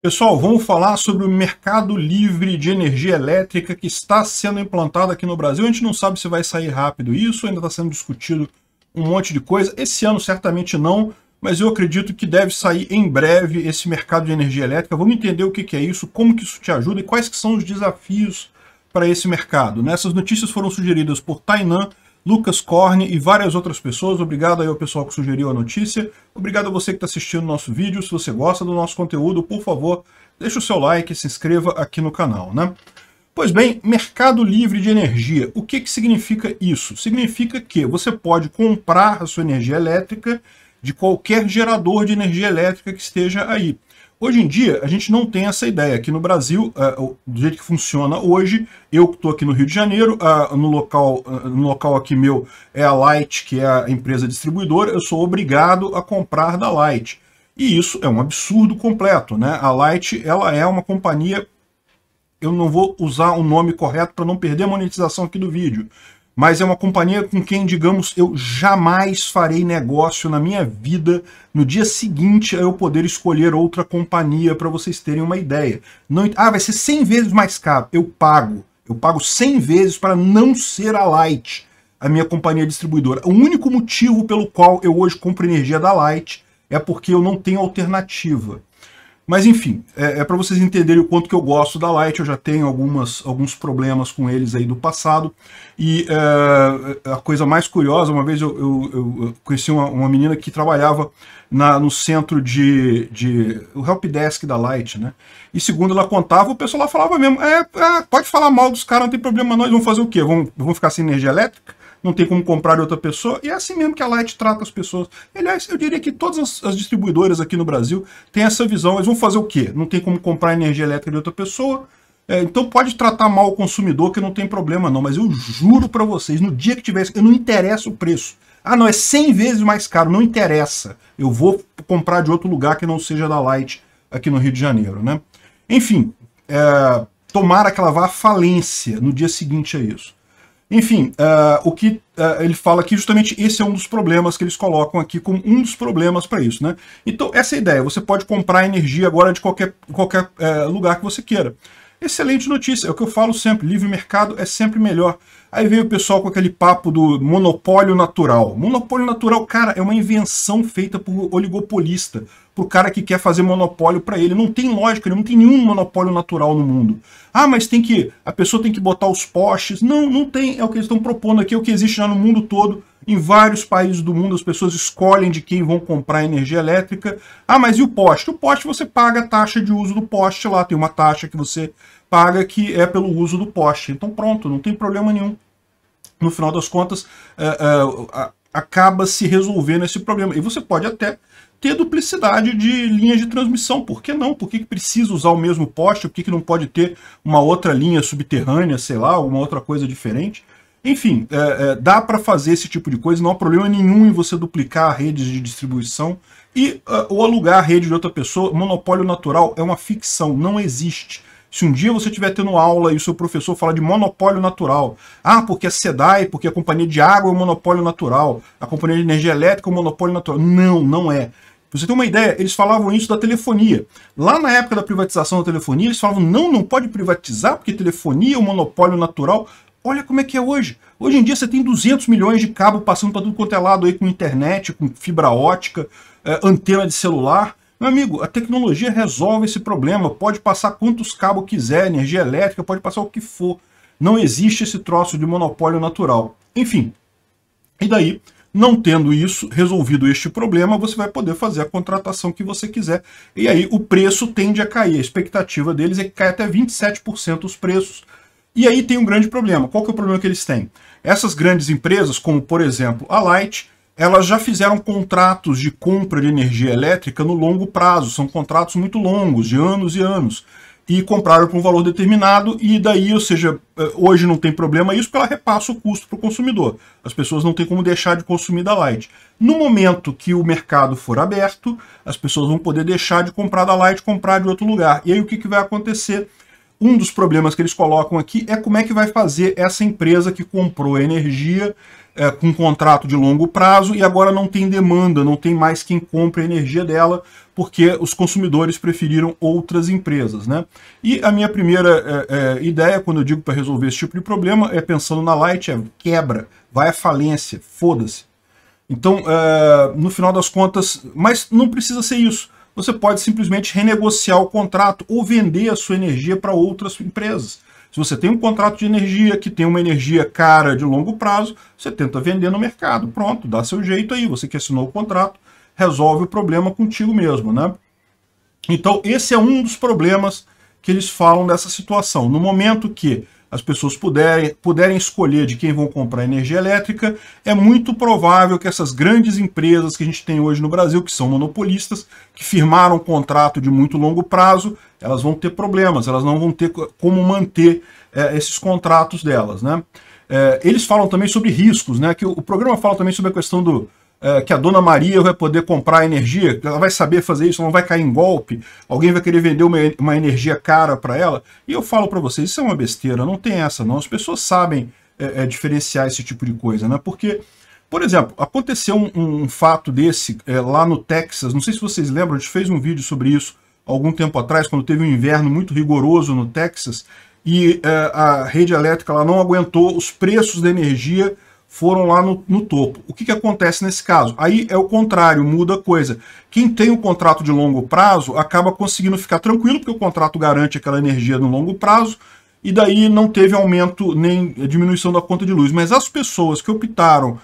Pessoal, vamos falar sobre o mercado livre de energia elétrica que está sendo implantado aqui no Brasil. A gente não sabe se vai sair rápido isso, ainda está sendo discutido um monte de coisa. Esse ano certamente não, mas eu acredito que deve sair em breve esse mercado de energia elétrica. Vamos entender o que é isso, como que isso te ajuda e quais que são os desafios para esse mercado. Né? Essas notícias foram sugeridas por Tainan, Lucas Corne e várias outras pessoas. Obrigado aí ao pessoal que sugeriu a notícia. Obrigado a você que está assistindo o nosso vídeo. Se você gosta do nosso conteúdo, por favor, deixe o seu like e se inscreva aqui no canal, né? Pois bem, mercado livre de energia. O que, que significa isso? Significa que você pode comprar a sua energia elétrica de qualquer gerador de energia elétrica que esteja aí. Hoje em dia, a gente não tem essa ideia. Aqui no Brasil, é, do jeito que funciona hoje, eu estou aqui no Rio de Janeiro, no, local, no local aqui meu é a Light, que é a empresa distribuidora, eu sou obrigado a comprar da Light. E isso é um absurdo completo. Né? A Light ela é uma companhia eu não vou usar o nome correto para não perder a monetização aqui do vídeo mas é uma companhia com quem, digamos, eu jamais farei negócio na minha vida no dia seguinte a eu poder escolher outra companhia para vocês terem uma ideia. Não, ah, vai ser 100 vezes mais caro. Eu pago. Eu pago 100 vezes para não ser a Light, a minha companhia distribuidora. O único motivo pelo qual eu hoje compro energia da Light é porque eu não tenho alternativa. Mas enfim, é, é para vocês entenderem o quanto que eu gosto da Light, eu já tenho algumas, alguns problemas com eles aí do passado, e é, a coisa mais curiosa, uma vez eu, eu, eu conheci uma, uma, menina que trabalhava na, no centro de, de... o helpdesk da Light, né? E segundo ela contava, o pessoal lá falava mesmo, é, é pode falar mal dos caras, não tem problema nós vamos fazer o quê? vamos vamos ficar sem energia elétrica? não tem como comprar de outra pessoa, e é assim mesmo que a Light trata as pessoas. aliás, eu diria que todas as, as, distribuidoras aqui no Brasil têm essa visão, eles vão fazer o quê? Não tem como comprar energia elétrica de outra pessoa, é, então pode tratar mal o consumidor que não tem problema não, mas eu juro para vocês, no dia que tiver, eu não interessa o preço. Ah, não, é 100 vezes mais caro, não interessa. Eu vou comprar de outro lugar que não seja da Light aqui no Rio de Janeiro, né? Enfim, é, tomara que ela vá à falência no dia seguinte a isso. Enfim, uh, o que uh, ele fala aqui, justamente esse é um dos problemas que eles colocam aqui como um dos problemas para isso. Né? Então, essa é a ideia. Você pode comprar energia agora de qualquer, qualquer uh, lugar que você queira. Excelente notícia, é o que eu falo sempre, livre mercado é sempre melhor. Aí veio o pessoal com aquele papo do monopólio natural. Monopólio natural, cara, é uma invenção feita por oligopolista, por cara que quer fazer monopólio para ele. Não tem lógica, não tem nenhum monopólio natural no mundo. Ah, mas tem que a pessoa tem que botar os postes. Não, não tem. É o que eles estão propondo aqui, é o que existe já no mundo todo. Em vários países do mundo as pessoas escolhem de quem vão comprar energia elétrica. Ah, mas e o poste? O poste você paga a taxa de uso do poste lá, tem uma taxa que você paga que é pelo uso do poste. Então pronto, não tem problema nenhum. No final das contas, é, é, acaba se resolvendo esse problema. E você pode até ter duplicidade de linhas de transmissão. Por que não? Por que, que precisa usar o mesmo poste? Por que, que não pode ter uma outra linha subterrânea, sei lá, alguma outra coisa diferente? Enfim, é, é, dá para fazer esse tipo de coisa, não há problema nenhum em você duplicar redes de distribuição e uh, ou alugar a rede de outra pessoa. Monopólio natural é uma ficção, não existe. Se um dia você estiver tendo aula e o seu professor falar de monopólio natural, ah, porque a SEDAI, porque a companhia de água é um monopólio natural, a companhia de energia elétrica é um monopólio natural. Não, não é. Pra você ter uma ideia, eles falavam isso da telefonia. Lá na época da privatização da telefonia, eles falavam, não, não pode privatizar, porque telefonia é um monopólio natural. Olha como é que é hoje. Hoje em dia você tem 200 milhões de cabos passando para tudo quanto é lado aí, com internet, com fibra ótica, eh, antena de celular. Meu amigo, a tecnologia resolve esse problema. Pode passar quantos cabos quiser, energia elétrica, pode passar o que for. Não existe esse troço de monopólio natural. Enfim, e daí, não tendo isso resolvido este problema, você vai poder fazer a contratação que você quiser. E aí o preço tende a cair. A expectativa deles é que caia até 27% os preços. E aí tem um grande problema. Qual que é o problema que eles têm? Essas grandes empresas, como por exemplo a Light, elas já fizeram contratos de compra de energia elétrica no longo prazo, são contratos muito longos, de anos e anos, e compraram por um valor determinado, e daí, ou seja, eh, hoje não tem problema isso, porque ela repassa o custo para o consumidor. As pessoas não têm como deixar de consumir da Light. No momento que o mercado for aberto, as pessoas vão poder deixar de comprar da Light, comprar de outro lugar. E aí o que, que vai acontecer? Um dos problemas que eles colocam aqui é como é que vai fazer essa empresa que comprou energia é, com um contrato de longo prazo e agora não tem demanda, não tem mais quem compre a energia dela, porque os consumidores preferiram outras empresas. Né? E a minha primeira é, é, ideia, quando eu digo para resolver esse tipo de problema, é pensando na Light, é quebra, vai à falência, foda-se. Então, é, no final das contas, mas não precisa ser isso. Você pode simplesmente renegociar o contrato ou vender a sua energia para outras empresas. Se você tem um contrato de energia que tem uma energia cara de longo prazo, você tenta vender no mercado. Pronto, dá seu jeito aí. Você que assinou o contrato, resolve o problema contigo mesmo, né? Então, esse é um dos problemas que eles falam dessa situação. No momento que as pessoas puderem, puderem escolher de quem vão comprar energia elétrica, é muito provável que essas grandes empresas que a gente tem hoje no Brasil, que são monopolistas, que firmaram um contrato de muito longo prazo, elas vão ter problemas, elas não vão ter como manter é, esses contratos delas. Né? É, eles falam também sobre riscos, né? que o, o programa fala também sobre a questão do, é, que a dona Maria vai poder comprar energia, ela vai saber fazer isso, ela não vai cair em golpe, alguém vai querer vender uma, uma energia cara para ela. E eu falo para vocês, isso é uma besteira, não tem essa não. As pessoas sabem é, é, diferenciar esse tipo de coisa, né? Porque, por exemplo, aconteceu um, um fato desse é, lá no Texas, não sei se vocês lembram, a gente fez um vídeo sobre isso algum tempo atrás, quando teve um inverno muito rigoroso no Texas, e é, a rede elétrica ela não aguentou os preços da energia foram lá no, no topo. O que, que acontece nesse caso? Aí é o contrário, muda a coisa. Quem tem o um contrato de longo prazo acaba conseguindo ficar tranquilo, porque o contrato garante aquela energia no longo prazo, e daí não teve aumento nem diminuição da conta de luz. Mas as pessoas que optaram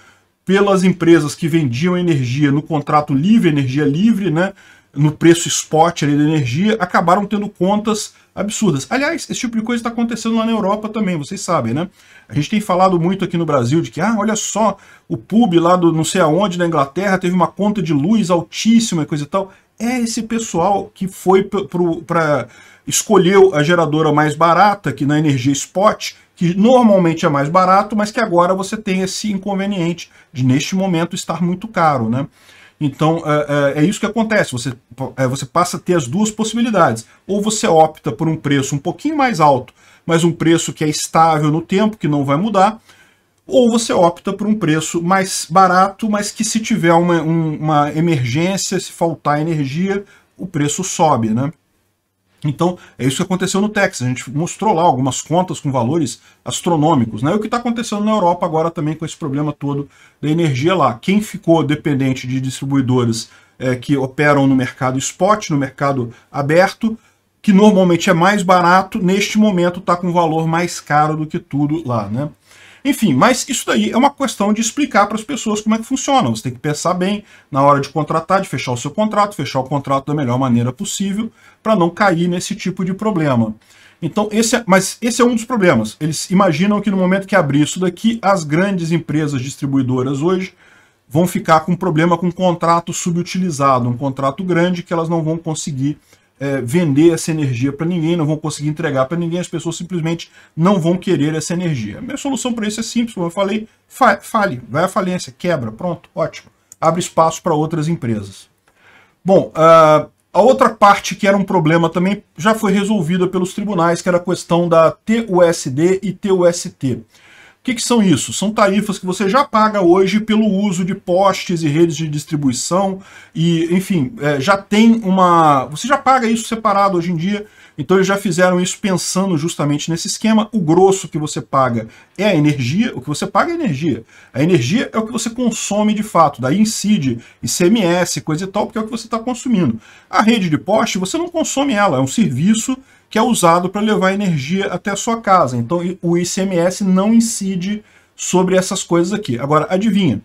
pelas empresas que vendiam energia no contrato livre, energia livre, né? no preço spot ali da energia, acabaram tendo contas absurdas. Aliás, esse tipo de coisa está acontecendo lá na Europa também, vocês sabem, né? A gente tem falado muito aqui no Brasil de que, ah, olha só, o pub lá do não sei aonde, na Inglaterra, teve uma conta de luz altíssima e coisa e tal. É esse pessoal que foi para escolheu a geradora mais barata, que na energia spot, que normalmente é mais barato, mas que agora você tem esse inconveniente de, neste momento, estar muito caro, né? Então é, é, é, isso que acontece. Você, é, você passa a ter as duas possibilidades. Ou você opta por um preço um pouquinho mais alto, mas um preço que é estável no tempo, que não vai mudar. Ou você opta por um preço mais barato, mas que se tiver uma, um, uma emergência, se faltar energia, o preço sobe, né? Então, é isso que aconteceu no Texas. A gente mostrou lá algumas contas com valores astronômicos. Né? E o que está acontecendo na Europa agora também com esse problema todo da energia lá. Quem ficou dependente de distribuidores é, que operam no mercado spot, no mercado aberto, que normalmente é mais barato, neste momento está com um valor mais caro do que tudo lá. Né? Enfim, mas isso daí é uma questão de explicar para as pessoas como é que funciona. Você tem que pensar bem na hora de contratar, de fechar o seu contrato, fechar o contrato da melhor maneira possível para não cair nesse tipo de problema. Então, esse é, mas esse é um dos problemas. Eles imaginam que no momento que abrir isso daqui, as grandes empresas distribuidoras hoje vão ficar com problema com um contrato subutilizado, um contrato grande que elas não vão conseguir é, vender essa energia para ninguém, não vão conseguir entregar para ninguém, as pessoas simplesmente não vão querer essa energia. A minha solução para isso é simples, como eu falei, fa fale, vai à falência, quebra, pronto, ótimo. Abre espaço para outras empresas. Bom, uh, a outra parte que era um problema também já foi resolvida pelos tribunais, que era a questão da TUSD e TUST que, que são isso? São tarifas que você já paga hoje pelo uso de postes e redes de distribuição e, enfim, é, já tem uma... Você já paga isso separado hoje em dia, então eles já fizeram isso pensando justamente nesse esquema. O grosso que você paga é a energia, o que você paga é a energia. A energia é o que você consome de fato, daí incide ICMS, coisa e tal, porque é o que você está consumindo. A rede de poste, você não consome ela, é um serviço que é usado para levar energia até a sua casa. Então o ICMS não incide sobre essas coisas aqui. Agora, adivinha,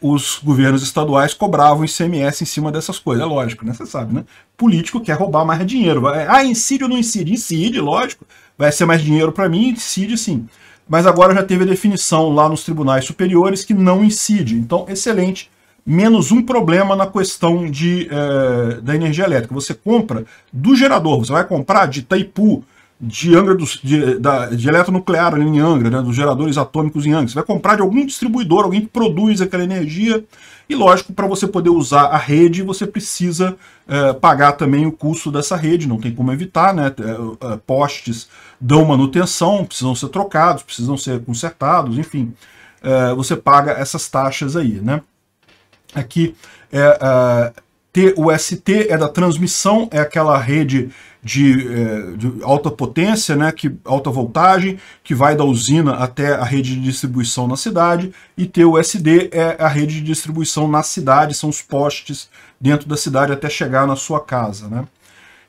os governos estaduais cobravam ICMS em cima dessas coisas. É lógico, né? Você sabe, né? Político quer roubar mais dinheiro. Ah, incide ou não incide? Incide, lógico. Vai ser mais dinheiro para mim, incide sim. Mas agora já teve a definição lá nos tribunais superiores que não incide. Então, excelente menos um problema na questão de, é, da energia elétrica. Você compra do gerador, você vai comprar de Taipu, de Angra dos de, da, de eletronuclear ali em Angra, né, dos geradores atômicos em Angra. Você vai comprar de algum distribuidor, alguém que produz aquela energia. E lógico, para você poder usar a rede, você precisa eh, pagar também o custo dessa rede, não tem como evitar, né? Eh, postes dão manutenção, precisam ser trocados, precisam ser consertados, enfim. você paga essas taxas aí, né? aqui é, TUST é da transmissão, é aquela rede de, é, de, alta potência, né, que, alta voltagem, que vai da usina até a rede de distribuição na cidade, e TUSD é a rede de distribuição na cidade, são os postes dentro da cidade até chegar na sua casa. Né?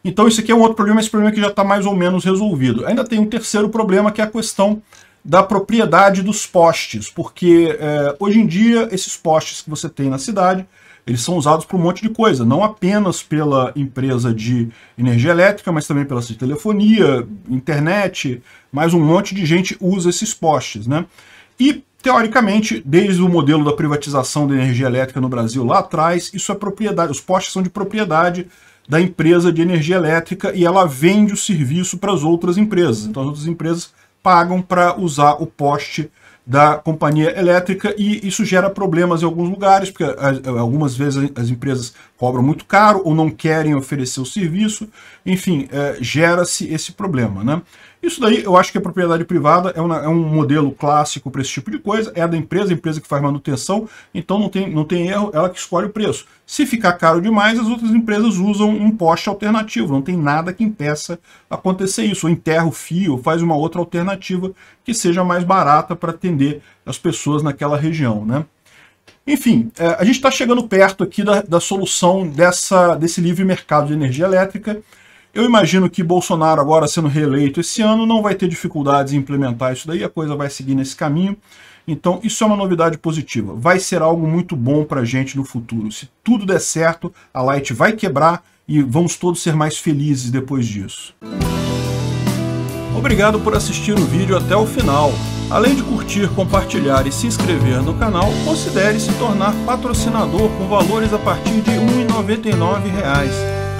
Então isso aqui é um outro problema, esse problema que já está mais ou menos resolvido. Ainda tem um terceiro problema, que é a questão da propriedade dos postes, porque é, hoje em dia esses postes que você tem na cidade, eles são usados por um monte de coisa, não apenas pela empresa de energia elétrica, mas também pela telefonia, internet, mais um monte de gente usa esses postes, né? E, teoricamente, desde o modelo da privatização da energia elétrica no Brasil lá atrás, isso é propriedade, os postes são de propriedade da empresa de energia elétrica e ela vende o serviço para as outras empresas. Então as outras empresas pagam para usar o poste da companhia elétrica e isso gera problemas em alguns lugares, porque algumas vezes as empresas cobram muito caro ou não querem oferecer o serviço, enfim, é, gera-se esse problema. Né? Isso daí eu acho que a propriedade privada é, uma, é um modelo clássico para esse tipo de coisa, é da empresa, a empresa que faz manutenção, então não tem, não tem erro, ela que escolhe o preço. Se ficar caro demais, as outras empresas usam um poste alternativo, não tem nada que impeça acontecer isso. Ou enterra o fio, faz uma outra alternativa que seja mais barata para atender as pessoas naquela região. Né? Enfim, é, a gente está chegando perto aqui da, da solução dessa, desse livre mercado de energia elétrica. Eu imagino que Bolsonaro, agora sendo reeleito esse ano, não vai ter dificuldades em implementar isso daí, a coisa vai seguir nesse caminho. Então, isso é uma novidade positiva. Vai ser algo muito bom para a gente no futuro. Se tudo der certo, a Light vai quebrar e vamos todos ser mais felizes depois disso. Obrigado por assistir o vídeo até o final. Além de curtir, compartilhar e se inscrever no canal, considere se tornar patrocinador com valores a partir de R$ 1,99